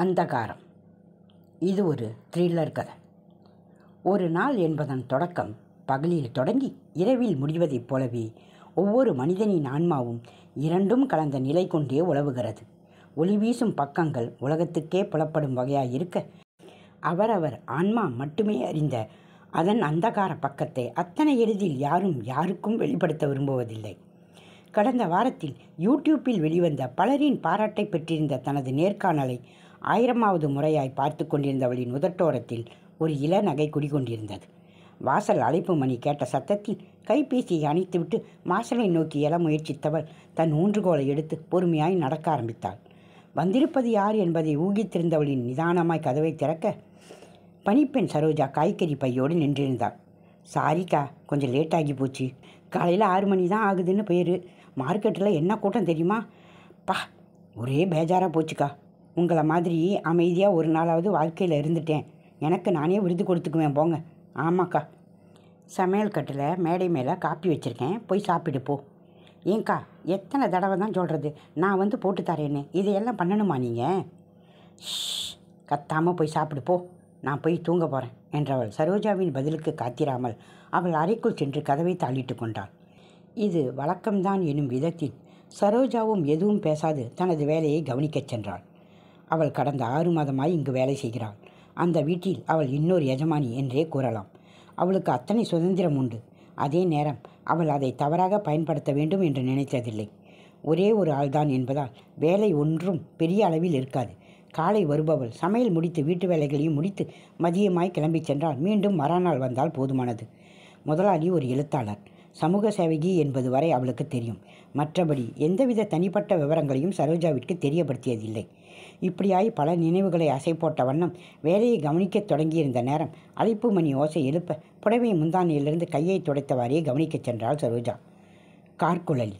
அந்தகாரம் இது ஒரு த்ரில்லர் கதை ஒரு நாள் என்பதன் தொடக்கம் பகலில் தொடங்கி இரவில் முடிவதைப் போலவே ஒவ்வொரு மனிதனின் ஆன்மாவும் இரண்டும் கலந்த நிலை கொண்டே உழவுகிறது ஒளி வீசும் பக்கங்கள் உலகத்துக்கே புலப்படும் வகையாக இருக்க அவரவர் ஆன்மா மட்டுமே அறிந்த அதன் அந்தகார பக்கத்தை அத்தனை எளிதில் யாரும் யாருக்கும் வெளிப்படுத்த விரும்புவதில்லை கடந்த வாரத்தில் யூடியூப்பில் வெளிவந்த பலரின் பாராட்டை பெற்றிருந்த தனது நேர்காணலை ஆயிரமாவது முறையாய் பார்த்து கொண்டிருந்தவளின் உதட்டோரத்தில் ஒரு இள நகை குடிகொண்டிருந்தது வாசல் அழைப்பு மணி கேட்ட சத்தத்தில் கைபேசியை அணைத்துவிட்டு வாசலை நோக்கி எழ முயற்சித்தவள் தன் ஊன்றுகோலை எடுத்து பொறுமையாய் நடக்க ஆரம்பித்தாள் வந்திருப்பது யார் என்பதை ஊகித்திருந்தவளின் நிதானமாய் கதவை திறக்க பனிப்பெண் சரோஜா காய்கறி பையோடு நின்றிருந்தாள் சாரிக்கா கொஞ்சம் லேட் ஆகி போச்சு காலையில் ஆறு மணி தான் ஆகுதுன்னு பேர் மார்க்கெட்டில் என்ன கூட்டம் தெரியுமா பா ஒரே பேஜாராக போச்சுக்கா உங்களை மாதிரி அமைதியாக ஒரு நாளாவது வாழ்க்கையில் இருந்துட்டேன் எனக்கு நானே விருது கொடுத்துக்குவேன் போங்க ஆமாக்கா சமையல் கட்டில் மேடை மேலே காப்பி வச்சுருக்கேன் போய் சாப்பிடு போ ஏங்க்கா எத்தனை தடவை தான் சொல்கிறது நான் வந்து போட்டு தரேன்னு இதையெல்லாம் பண்ணணுமா நீங்கள் கத்தாமல் போய் சாப்பிடு போ நான் போய் தூங்க போகிறேன் என்றவள் சரோஜாவின் பதிலுக்கு காத்திராமல் அவள் அறைக்குள் சென்று கதவை தாளிட்டு கொண்டாள் இது வழக்கம்தான் எனும் விதத்தில் சரோஜாவும் எதுவும் பேசாது தனது வேலையை கவனிக்கச் சென்றாள் அவள் கடந்த ஆறு மாதமாய் இங்கு வேலை செய்கிறாள் அந்த வீட்டில் அவள் இன்னொரு எஜமானி என்றே கூறலாம் அவளுக்கு அத்தனை சுதந்திரம் உண்டு அதே நேரம் அவள் அதை தவறாக பயன்படுத்த வேண்டும் என்று நினைத்ததில்லை ஒரே ஒரு ஆள்தான் என்பதால் வேலை ஒன்றும் பெரிய அளவில் இருக்காது காலை வருபவள் சமையல் முடித்து வீட்டு வேலைகளையும் முடித்து மதியமாய் கிளம்பிச் சென்றால் மீண்டும் மறுநாள் வந்தால் போதுமானது முதலாளி ஒரு எழுத்தாளர் சமூக சேவகி என்பது வரை அவளுக்கு தெரியும் மற்றபடி எந்தவித தனிப்பட்ட விவரங்களையும் சரோஜாவிற்கு தெரியப்படுத்தியதில்லை இப்படியாய் பல நினைவுகளை அசை போட்ட வண்ணம் வேலையை கவனிக்கத் தொடங்கியிருந்த நேரம் அழைப்பு மணி ஓசை எழுப்ப புடவை முந்தானியிலிருந்து கையை துடைத்தவாறே கவனிக்கச் சென்றாள் சரோஜா கார்குழலி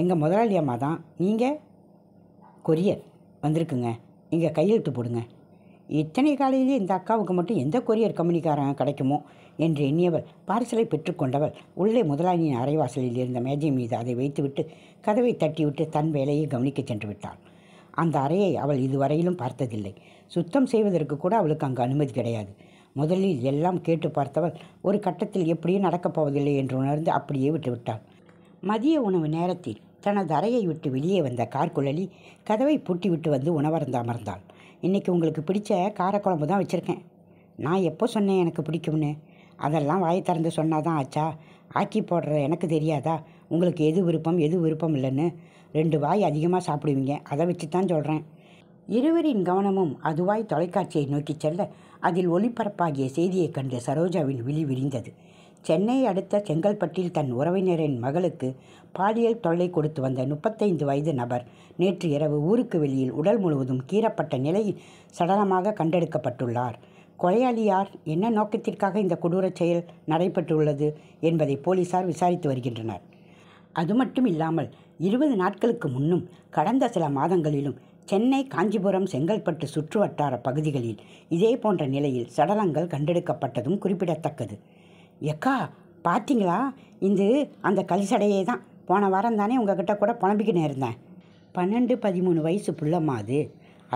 எங்கள் முதலாளி அம்மா தான் நீங்கள் கொரியர் வந்திருக்குங்க இங்கே கையெழுத்து போடுங்க இத்தனை காலையிலேயே இந்த அக்காவுக்கு மட்டும் எந்த கொரியர் கம்பெனிக்காரங்க கிடைக்குமோ என்று எண்ணியவள் பார்சலை பெற்றுக்கொண்டவள் உள்ளே முதலாளியின் அரைவாசலில் இருந்த மேஜை மீது அதை வைத்துவிட்டு கதவை தட்டிவிட்டு தன் வேலையை கவனிக்கச் சென்று விட்டாள் அந்த அறையை அவள் இதுவரையிலும் பார்த்ததில்லை சுத்தம் செய்வதற்கு கூட அவளுக்கு அங்கு அனுமதி கிடையாது முதலில் எல்லாம் கேட்டு பார்த்தவள் ஒரு கட்டத்தில் எப்படியும் நடக்கப் போவதில்லை என்று உணர்ந்து அப்படியே விட்டுவிட்டாள் மதிய உணவு நேரத்தில் தனது அறையை விட்டு வெளியே வந்த கார்குழலி கதவை பூட்டி விட்டு வந்து உணவருந்து அமர்ந்தாள் இன்றைக்கி உங்களுக்கு பிடிச்ச காரக்குழம்பு தான் வச்சுருக்கேன் நான் எப்போ சொன்னேன் எனக்கு பிடிக்கும்னு அதெல்லாம் வாயை திறந்து சொன்னாதான் ஆச்சா ஆக்கி போடுற எனக்கு தெரியாதா உங்களுக்கு எது விருப்பம் எது விருப்பம் இல்லைன்னு ரெண்டு வாய் அதிகமாக சாப்பிடுவீங்க அதை வச்சு தான் சொல்கிறேன் இருவரின் கவனமும் அதுவாய் தொலைக்காட்சியை நோக்கி செல்ல அதில் ஒளிபரப்பாகிய செய்தியை கண்டு சரோஜாவின் விழி விரிந்தது சென்னை அடுத்த செங்கல்பட்டில் தன் உறவினரின் மகளுக்கு பாலியல் தொல்லை கொடுத்து வந்த முப்பத்தைந்து வயது நபர் நேற்று இரவு ஊருக்கு வெளியில் உடல் முழுவதும் கீறப்பட்ட நிலையில் சடலமாக கண்டெடுக்கப்பட்டுள்ளார் கொலையாளியார் என்ன நோக்கத்திற்காக இந்த கொடூர செயல் நடைபெற்றுள்ளது என்பதை போலீசார் விசாரித்து வருகின்றனர் அது மட்டும் இல்லாமல் இருபது நாட்களுக்கு முன்னும் கடந்த சில மாதங்களிலும் சென்னை காஞ்சிபுரம் செங்கல்பட்டு சுற்றுவட்டார பகுதிகளில் இதே போன்ற நிலையில் சடலங்கள் கண்டெடுக்கப்பட்டதும் குறிப்பிடத்தக்கது எக்கா பார்த்தீங்களா இது அந்த கலிசடையே தான் போன வாரம் தானே உங்ககிட்ட கூட புலம்பிக்கினே இருந்தேன் பன்னெண்டு பதிமூணு வயசு புள்ளம்மா அது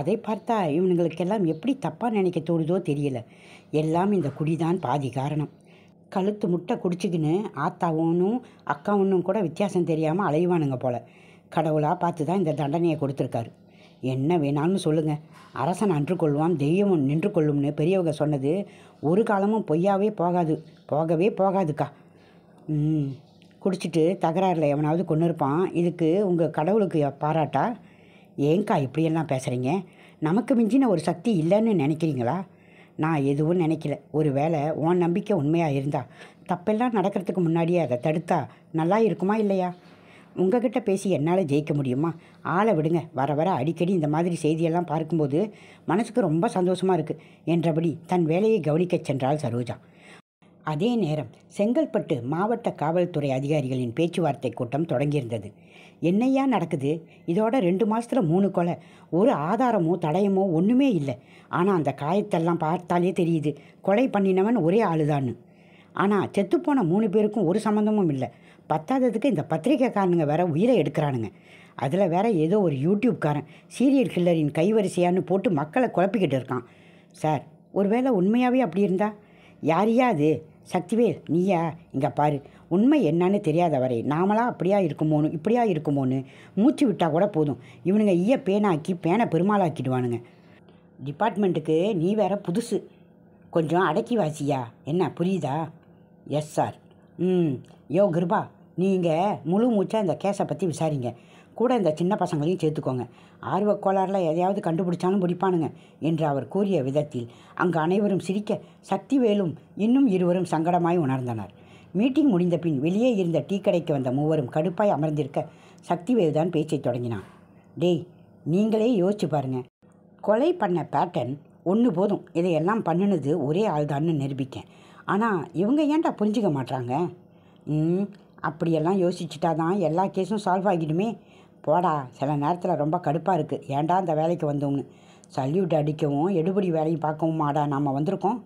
அதை பார்த்தா இவனுங்களுக்கெல்லாம் எப்படி தப்பாக நினைக்க தோணுதோ தெரியல எல்லாம் இந்த குடிதான் பாதி காரணம் கழுத்து முட்டை குடிச்சிக்கின்னு ஆத்தாவனும் அக்காவனும் கூட வித்தியாசம் தெரியாமல் அலையுவானுங்க போல் கடவுளாக பார்த்து தான் இந்த தண்டனையை கொடுத்துருக்காரு என்ன வேணாலும் சொல்லுங்கள் அரசன் அன்று கொள்வான் தெய்வம் நின்று கொள்ளும்னு பெரியவங்க சொன்னது ஒரு காலமும் பொய்யாவே போகாது போகவே போகாதுக்கா ம் குடிச்சிட்டு தகராறில் எவனாவது கொண்டு இருப்பான் இதுக்கு உங்கள் கடவுளுக்கு பாராட்டா ஏங்க்கா இப்படியெல்லாம் பேசுகிறீங்க நமக்கு மிஞ்சின ஒரு சக்தி இல்லைன்னு நினைக்கிறீங்களா நான் எதுவும் நினைக்கல ஒரு வேளை உன் நம்பிக்கை உண்மையாக இருந்தா தப்பெல்லாம் நடக்கிறதுக்கு முன்னாடியே அதை தடுத்தா நல்லா இருக்குமா இல்லையா உங்ககிட்ட பேசி என்னால் ஜெயிக்க முடியுமா ஆளை விடுங்க வர வர அடிக்கடி இந்த மாதிரி செய்தியெல்லாம் பார்க்கும்போது மனசுக்கு ரொம்ப சந்தோஷமாக இருக்குது என்றபடி தன் வேலையை கவனிக்கச் சென்றாள் சரோஜா அதே நேரம் செங்கல்பட்டு மாவட்ட காவல்துறை அதிகாரிகளின் பேச்சுவார்த்தை கூட்டம் தொடங்கியிருந்தது என்னையா நடக்குது இதோட ரெண்டு மாதத்தில் மூணு கொலை ஒரு ஆதாரமோ தடயமோ ஒன்றுமே இல்லை ஆனால் அந்த காயத்தெல்லாம் பார்த்தாலே தெரியுது கொலை பண்ணினவன் ஒரே ஆளுதான்னு ஆனால் செத்துப்போன மூணு பேருக்கும் ஒரு சம்மந்தமும் இல்லை பத்தாததுக்கு இந்த பத்திரிக்கைக்காரனுங்க வேற உயிரை எடுக்கிறானுங்க அதில் வேற ஏதோ ஒரு யூடியூப்காரன் சீரியல் கில்லரின் கைவரிசையான்னு போட்டு மக்களை குழப்பிக்கிட்டு இருக்கான் சார் ஒருவேளை உண்மையாகவே அப்படி இருந்தா யாரையா அது சக்திவேல் நீயா இங்கே பாரு உண்மை என்னன்னு தெரியாத வரை நாமளாக அப்படியா இருக்குமோன்னு இப்படியா இருக்குமோன்னு மூச்சு விட்டால் கூட போதும் இவனுங்க ஈய பேனாக்கி பேனை பெருமாளாக்கிடுவானுங்க டிபார்ட்மெண்ட்டுக்கு நீ வேற புதுசு கொஞ்சம் அடக்கி வாசியா என்ன புரியுதா எஸ் சார் ம் யோ கிருபா நீங்கள் முழு மூச்சாக இந்த கேஸை பற்றி விசாரிங்க கூட இந்த சின்ன பசங்களையும் சேர்த்துக்கோங்க ஆர்வ எதையாவது கண்டுபிடிச்சாலும் பிடிப்பானுங்க என்று அவர் கூறிய விதத்தில் அங்கு அனைவரும் சிரிக்க சக்தி வேலும் இன்னும் இருவரும் சங்கடமாய் உணர்ந்தனர் மீட்டிங் முடிந்த பின் வெளியே இருந்த டீ கடைக்கு வந்த மூவரும் கடுப்பாய் அமர்ந்திருக்க சக்தி தான் பேச்சை தொடங்கினான் டேய் நீங்களே யோசிச்சு பாருங்க கொலை பண்ண பேட்டர்ன் ஒன்று போதும் இதையெல்லாம் பண்ணினது ஒரே ஆள் தான்னு நிரூபிக்கேன் ஆனால் இவங்க ஏன்டா புரிஞ்சுக்க மாட்டாங்க அப்படியெல்லாம் யோசிச்சுட்டா தான் எல்லா கேஸும் சால்வ் ஆகிடுமே போடா சில நேரத்தில் ரொம்ப கடுப்பாக இருக்குது ஏன்டா அந்த வேலைக்கு வந்தோம்னு சல்யூட் அடிக்கவும் எடுபடி வேலையும் மாடா நாம் வந்திருக்கோம்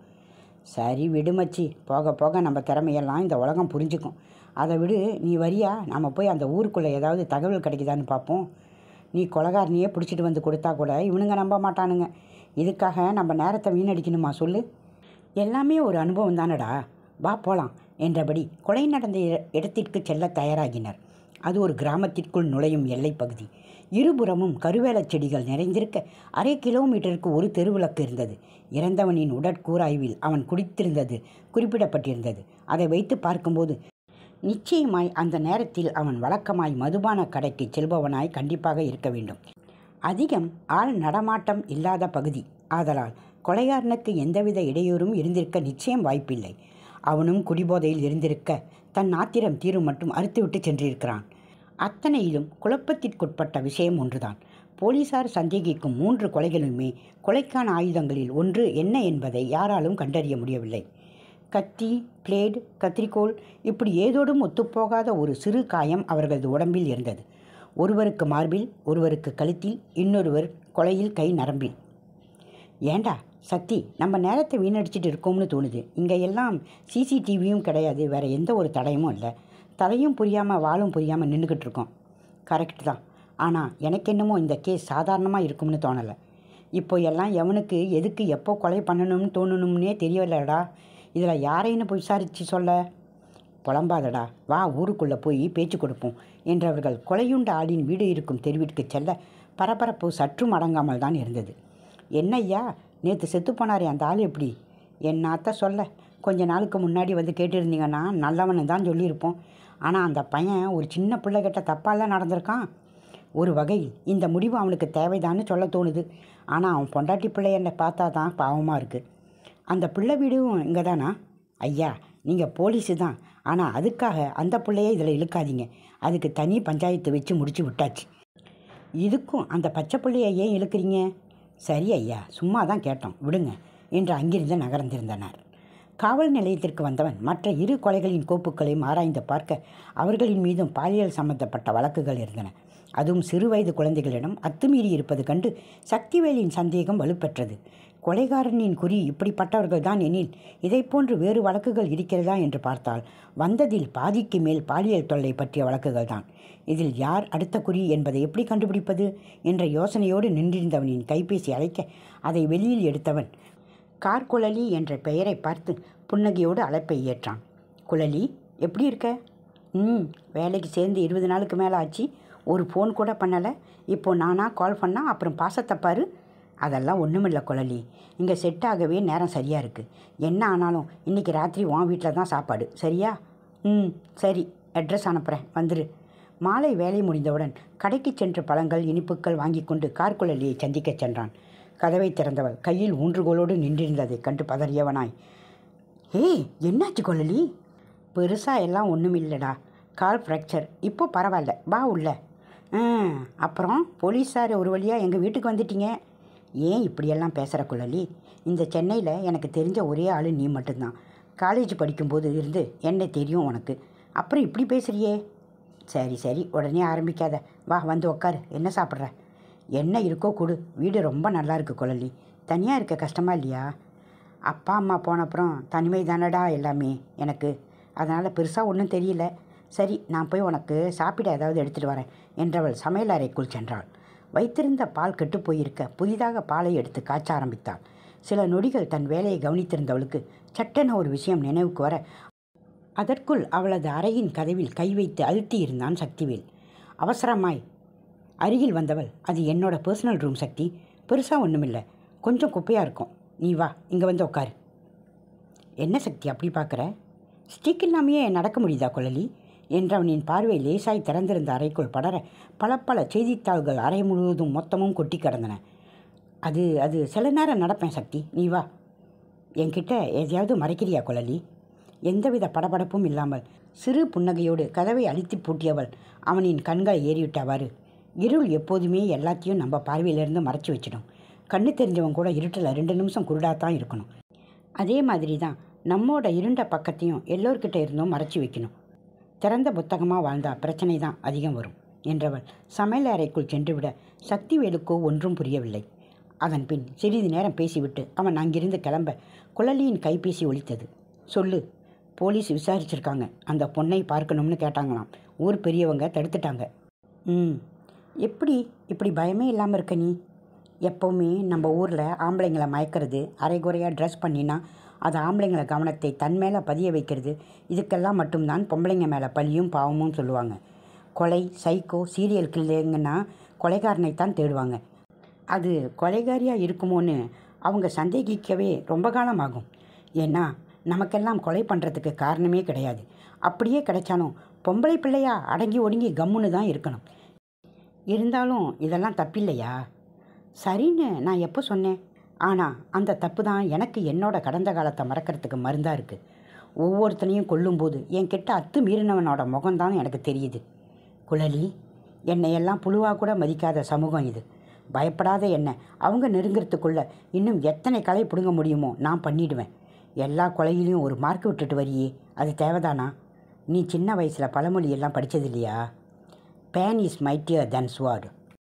சரி விடுமச்சி போக போக நம்ம திறமையெல்லாம் இந்த உலகம் புரிஞ்சுக்கும் அதை விடு நீ வரியா நாம் போய் அந்த ஊருக்குள்ளே ஏதாவது தகவல் கிடைக்குதான்னு பார்ப்போம் நீ கொலகாரனியே பிடிச்சிட்டு வந்து கொடுத்தா கூட இவனுங்க நம்ப மாட்டானுங்க இதுக்காக நம்ம நேரத்தை வீணடிக்கணுமா சொல்லு எல்லாமே ஒரு அனுபவம் தானடா வா போகலாம் என்றபடி கொலை நடந்த இடத்திற்கு செல்ல தயாராகினர் அது ஒரு கிராமத்திற்குள் நுழையும் எல்லைப்பகுதி இருபுறமும் கருவேலச் செடிகள் நிறைந்திருக்க அரை கிலோமீட்டருக்கு ஒரு தெருவிளக்கு இருந்தது இறந்தவனின் உடற்கூராய்வில் அவன் குடித்திருந்தது குறிப்பிடப்பட்டிருந்தது அதை வைத்து பார்க்கும்போது நிச்சயமாய் அந்த நேரத்தில் அவன் வழக்கமாய் மதுபான கடைக்கு செல்பவனாய் கண்டிப்பாக இருக்க வேண்டும் அதிகம் ஆள் நடமாட்டம் இல்லாத பகுதி ஆதலால் கொலையாரனுக்கு எந்தவித இடையூறும் இருந்திருக்க நிச்சயம் வாய்ப்பில்லை அவனும் குடிபோதையில் இருந்திருக்க தன் ஆத்திரம் தீரும் மட்டும் அறுத்துவிட்டு சென்றிருக்கிறான் அத்தனையிலும் குழப்பத்திற்குட்பட்ட விஷயம் ஒன்றுதான் போலீசார் சந்தேகிக்கும் மூன்று கொலைகளுமே கொலைக்கான ஆயுதங்களில் ஒன்று என்ன என்பதை யாராலும் கண்டறிய முடியவில்லை கத்தி பிளேடு கத்திரிக்கோள் இப்படி ஏதோடும் ஒத்துப்போகாத ஒரு சிறு காயம் அவர்களது உடம்பில் இருந்தது ஒருவருக்கு மார்பில் ஒருவருக்கு கழுத்தில் இன்னொருவர் கொலையில் கை நரம்பில் ஏண்டா சக்தி நம்ம நேரத்தை வீணடிச்சிட்டு இருக்கோம்னு தோணுது இங்கே எல்லாம் சிசிடிவியும் கிடையாது வேறு எந்த ஒரு தடையமும் இல்லை தலையும் புரியாமல் வாழும் புரியாமல் நின்றுக்கிட்டு இருக்கோம் கரெக்ட் தான் ஆனால் எனக்கு என்னமோ இந்த கேஸ் சாதாரணமாக இருக்கும்னு தோணலை இப்போ எல்லாம் எவனுக்கு எதுக்கு எப்போ கொலை பண்ணணும்னு தோணணும்னே தெரியலடா இதில் யாரைன்னு போய் விசாரித்து சொல்ல புலம்பாதடா வா ஊருக்குள்ளே போய் பேச்சு கொடுப்போம் என்றவர்கள் கொலையுண்ட ஆளின் வீடு இருக்கும் தெருவிற்கு செல்ல பரபரப்பு சற்றும் அடங்காமல் தான் இருந்தது என்னய்யா நேற்று செத்து போனாரே அந்த ஆள் எப்படி என்னாத்த சொல்ல கொஞ்ச நாளுக்கு முன்னாடி வந்து கேட்டிருந்தீங்கன்னா நல்லவனு தான் சொல்லியிருப்போம் ஆனால் அந்த பையன் ஒரு சின்ன பிள்ளைகிட்ட தப்பாலாம் நடந்திருக்கான் ஒரு வகை இந்த முடிவு அவனுக்கு தேவைதான்னு சொல்ல தோணுது ஆனால் அவன் பொண்டாட்டி பிள்ளையனை பார்த்தா தான் பாவமாக இருக்குது அந்த பிள்ளை வீடும் இங்கே தானா ஐயா நீங்கள் போலீஸு தான் ஆனால் அதுக்காக அந்த பிள்ளையை இதில் இழுக்காதீங்க அதுக்கு தனி பஞ்சாயத்து வச்சு முடித்து விட்டாச்சு இதுக்கும் அந்த பச்சை பிள்ளையை ஏன் இழுக்கிறீங்க சரி ஐயா சும்மா தான் கேட்டோம் விடுங்க என்று அங்கிருந்து நகர்ந்திருந்தனர் காவல் நிலையத்திற்கு வந்தவன் மற்ற இரு கொலைகளின் கோப்புகளையும் ஆராய்ந்து பார்க்க அவர்களின் மீதும் பாலியல் சம்பந்தப்பட்ட வழக்குகள் இருந்தன அதுவும் சிறுவயது குழந்தைகளிடம் அத்துமீறி இருப்பது கண்டு சக்திவேலின் சந்தேகம் வலுப்பெற்றது கொலைகாரனின் குறி இப்படிப்பட்டவர்கள் தான் எனில் இதை போன்று வேறு வழக்குகள் இருக்கிறதா என்று பார்த்தால் வந்ததில் பாதிக்கு மேல் பாலியல் தொல்லை பற்றிய வழக்குகள் தான் இதில் யார் அடுத்த குறி என்பதை எப்படி கண்டுபிடிப்பது என்ற யோசனையோடு நின்றிருந்தவனின் கைபேசி அழைக்க அதை வெளியில் எடுத்தவன் கார் குழலி என்ற பெயரை பார்த்து புன்னகையோடு அழைப்பை ஏற்றான் குழலி எப்படி இருக்க ம் வேலைக்கு சேர்ந்து இருபது நாளுக்கு மேலே ஆச்சு ஒரு ஃபோன் கூட பண்ணலை இப்போ நானாக கால் பண்ணால் அப்புறம் பாசத்தைப்பாரு அதெல்லாம் ஒன்றுமில்ல குழலி இங்கே செட் ஆகவே நேரம் சரியாக இருக்குது என்ன ஆனாலும் இன்றைக்கி ராத்திரி உன் வீட்டில் தான் சாப்பாடு சரியா ம் சரி அட்ரஸ் அனுப்புகிறேன் வந்துரு மாலை வேலை முடிந்தவுடன் கடைக்கு சென்ற பழங்கள் இனிப்புக்கள் வாங்கி கொண்டு கார்குழலியை சந்திக்கச் சென்றான் கதவை திறந்தவள் கையில் ஊன்றுகோலோடு நின்றிருந்ததை கண்டு பதறியவனாய் ஏய் என்னாச்சு குழலி பெருசாக எல்லாம் ஒன்றும் இல்லைடா கால் ஃப்ராக்சர் இப்போ பரவாயில்ல வா உள்ள அப்புறம் போலீஸார் ஒரு வழியாக எங்கள் வீட்டுக்கு வந்துட்டீங்க ஏன் இப்படியெல்லாம் பேசுகிற குழலி இந்த சென்னையில் எனக்கு தெரிஞ்ச ஒரே ஆள் நீ மட்டும்தான் காலேஜ் படிக்கும்போது இருந்து என்ன தெரியும் உனக்கு அப்புறம் இப்படி பேசுகிறியே சரி சரி உடனே ஆரம்பிக்காத வா வந்து உக்காரு என்ன சாப்பிட்ற என்ன இருக்கோ கொடு வீடு ரொம்ப நல்லா இருக்குது குழலி தனியாக இருக்க கஷ்டமா இல்லையா அப்பா அம்மா போன அப்புறம் தனிமை தானடா எல்லாமே எனக்கு அதனால் பெருசாக ஒன்றும் தெரியல சரி நான் போய் உனக்கு சாப்பிட ஏதாவது எடுத்துகிட்டு வரேன் என்றவள் சமையல் அறைக்குள் சென்றாள் வைத்திருந்த பால் கெட்டு போயிருக்க புதிதாக பாலை எடுத்து காய்ச்ச ஆரம்பித்தாள் சில நொடிகள் தன் வேலையை கவனித்திருந்தவளுக்கு சட்டென ஒரு விஷயம் நினைவுக்கு வர அதற்குள் அவளது அறையின் கதவில் கை வைத்து அழுத்தி இருந்தான் சக்திவேல் அவசரமாய் அருகில் வந்தவள் அது என்னோட பர்சனல் ரூம் சக்தி பெருசாக ஒன்றுமில்லை கொஞ்சம் குப்பையாக இருக்கும் நீ வா இங்கே வந்து உட்காரு என்ன சக்தி அப்படி பார்க்குற ஸ்டிக் இல்லாமையே நடக்க முடியுதா குழலி என்றவனின் பார்வை லேசாய் திறந்திருந்த அறைக்குள் படர பல பல செய்தித்தாள்கள் அறை முழுவதும் மொத்தமும் கொட்டி கிடந்தன அது அது சில நேரம் நடப்பேன் சக்தி நீ வா என்கிட்ட எதையாவது மறைக்கிறியா குழலி எந்தவித படபடப்பும் இல்லாமல் சிறு புன்னகையோடு கதவை அழித்து பூட்டியவள் அவனின் கண்களை ஏறிவிட்டவாறு இருள் எப்போதுமே எல்லாத்தையும் நம்ம பார்வையிலிருந்து மறைச்சி வச்சிடும் கண்ணு தெரிஞ்சவன் கூட இருட்டில் ரெண்டு நிமிஷம் குருடாக தான் இருக்கணும் அதே மாதிரி தான் நம்மோட இருண்ட பக்கத்தையும் எல்லோர்கிட்ட இருந்தும் மறைச்சி வைக்கணும் திறந்த புத்தகமாக வாழ்ந்தால் பிரச்சனை தான் அதிகம் வரும் என்றவள் சமையல் அறைக்குள் சென்றுவிட சக்திவேலுக்கோ ஒன்றும் புரியவில்லை அதன் பின் சிறிது நேரம் பேசிவிட்டு அவன் அங்கிருந்து கிளம்ப குழலியின் கைபேசி ஒழித்தது சொல்லு போலீஸ் விசாரிச்சிருக்காங்க அந்த பொண்ணை பார்க்கணும்னு கேட்டாங்களாம் ஊர் பெரியவங்க தடுத்துட்டாங்க ம் எப்படி இப்படி பயமே இல்லாமல் இருக்க நீ எப்போவுமே நம்ம ஊரில் ஆம்பளைங்களை மயக்கிறது அரைகுறையாக ட்ரெஸ் பண்ணினா அது ஆம்பளைங்கள கவனத்தை தன் மேலே பதிய வைக்கிறது இதுக்கெல்லாம் மட்டும்தான் பொம்பளைங்க மேலே பழியும் பாவமும் சொல்லுவாங்க கொலை சைக்கோ சீரியல் கில்லைங்கன்னா கொலைகாரனைத்தான் தேடுவாங்க அது கொலைகாரியாக இருக்குமோன்னு அவங்க சந்தேகிக்கவே ரொம்ப காலம் ஆகும் ஏன்னா நமக்கெல்லாம் கொலை பண்ணுறதுக்கு காரணமே கிடையாது அப்படியே கிடைச்சாலும் பொம்பளை பிள்ளையா அடங்கி ஒடுங்கி கம்முன்னு தான் இருக்கணும் இருந்தாலும் இதெல்லாம் தப்பில்லையா சரின்னு நான் எப்போ சொன்னேன் ஆனால் அந்த தப்பு தான் எனக்கு என்னோட கடந்த காலத்தை மறக்கிறதுக்கு மருந்தாக இருக்குது ஒவ்வொருத்தனையும் கொல்லும்போது என் கிட்ட அத்து மீறினவனோட முகம்தான் எனக்கு தெரியுது குழலி என்னையெல்லாம் புழுவாக கூட மதிக்காத சமூகம் இது பயப்படாத என்ன அவங்க நெருங்கிறதுக்குள்ள இன்னும் எத்தனை கலை பிடுங்க முடியுமோ நான் பண்ணிடுவேன் எல்லா கொலையிலையும் ஒரு மார்க் விட்டுட்டு வரியே அது தேவைதானா நீ சின்ன வயசில் பழமொழி எல்லாம் படித்தது இல்லையா pen is mightier than sword